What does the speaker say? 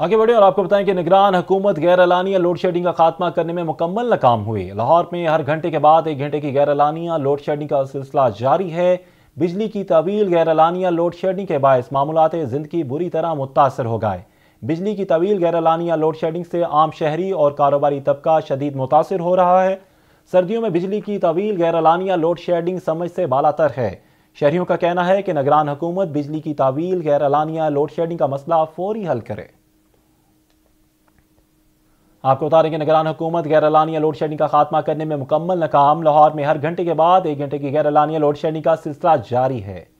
आगे बढ़े और आपको बताएं कि निगरान हुकूमत गैर एलानिया लोड शेडिंग का खात्मा करने में मुकम्मल नाकाम हुई लाहौर में हर घंटे के बाद एक घंटे की गैर एलानिया लोड शेडिंग का सिलसिला जारी है बिजली की तवील गैर एलानिया लोड शेडिंग के बायस मामूलत ज़िंदगी बुरी तरह मुतासर हो गए बिजली की तवील गैर एलानिया लोड शेडिंग से आम शहरी और कारोबारी तबका शदीद मुतासर हो रहा है सर्दियों में बिजली की तवील गैर एलानिया लोड शेडिंग समझ से बालातर है शहरीों का कहना है कि निगरान हुकूमत बिजली की तवील गैर एलानिया लोड शेडिंग का मसला फौरी हल करे आपको बता दें कि निगरान हुकूमत गैर एलानिया लोड शेडिंग का खात्मा करने में मुकम्मल नाकाम लाहौर में हर घंटे के बाद एक घंटे की गैर एलानिया लोड शेडिंग का सिलसिला जारी है